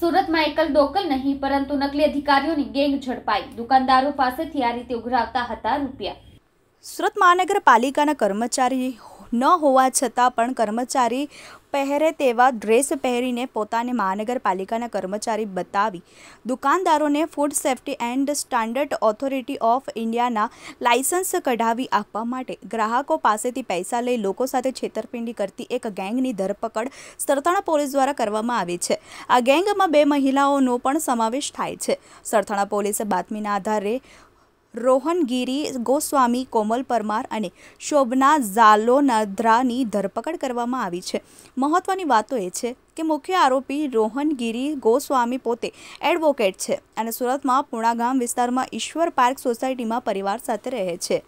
સુરતમાં એકલ ડોકલ નહીં પરંતુ નકલી અધિકારીઓની ગેંગ ઝડપાઈ દુકાનદારો પાસેથી આ રીતે ઉઘરાવતા હતા રૂપિયા સુરત મહાનગરપાલિકાના કર્મચારી ન હોવા છતાં પણ કર્મચારી પહેરે તેવા ડ્રેસ પહેરીને પોતાને મહાનગરપાલિકાના કર્મચારી બતાવી દુકાનદારોને food safety and standard authority of ઇન્ડિયાના લાઇસન્સ કઢાવી આપવા માટે ગ્રાહકો પાસેથી પૈસા લઈ લોકો સાથે છેતરપિંડી કરતી એક ગેંગની ધરપકડ સરથાણા પોલીસ દ્વારા કરવામાં આવી છે આ ગેંગમાં બે મહિલાઓનો પણ સમાવેશ થાય છે સરથાણા પોલીસે બાતમીના આધારે રોહનગીરી ગોસ્વામી કોમલ પરમાર અને શોભના ઝાલોનાધ્રાની ધરપકડ કરવામાં આવી છે મહત્વની વાતો એ છે કે મુખ્ય આરોપી રોહનગીરી ગોસ્વામી પોતે એડવોકેટ છે અને સુરતમાં પૂણા ગામ વિસ્તારમાં ઈશ્વર પાર્ક સોસાયટીમાં પરિવાર સાથે રહે છે